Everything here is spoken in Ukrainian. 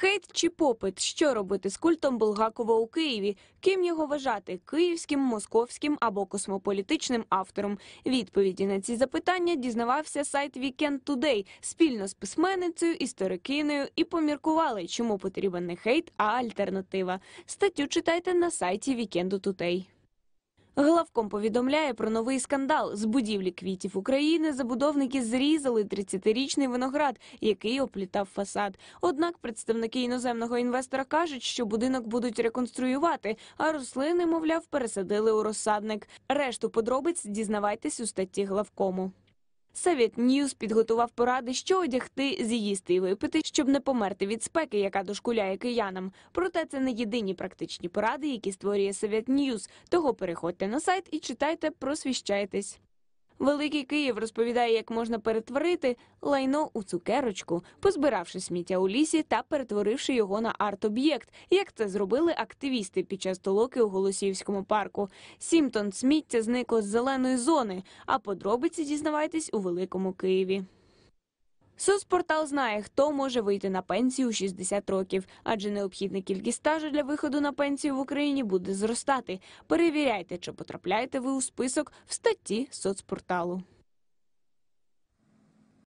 Хейт чи попит, що робити з культом Булгакова у Києві? Ким його вважати? київським, московським або космополітичним автором? Відповіді на ці запитання дізнавався сайт Weekend Today спільно з письменницею, історикиною і поміркували, чому потрібен не хейт, а альтернатива. Статтю читайте на сайті Weekend Today. Главком повідомляє про новий скандал з будівлі квітів України. Забудовники зрізали 30-річний виноград, який оплітав фасад. Однак представники іноземного інвестора кажуть, що будинок будуть реконструювати, а рослини, мовляв, пересадили у розсадник. Решту подробиць дізнавайтесь у статті главкому. Савіт Ньюс підготував поради, що одягти, з'їсти і випити, щоб не померти від спеки, яка дошкуляє киянам. Проте це не єдині практичні поради, які створює Савіт Ньюс. Того переходьте на сайт і читайте, просвіщайтесь. Великий Київ розповідає, як можна перетворити лайно у цукерочку, позбиравши сміття у лісі та перетворивши його на арт-об'єкт, як це зробили активісти під час толоки у Голосіївському парку. Сім тонн сміття зникло з зеленої зони. А подробиці дізнавайтесь у великому Києві. Соцпортал знає, хто може вийти на пенсію у 60 років, адже необхідна кількість стажу для виходу на пенсію в Україні буде зростати. Перевіряйте, чи потрапляєте ви у список в статті соцпорталу.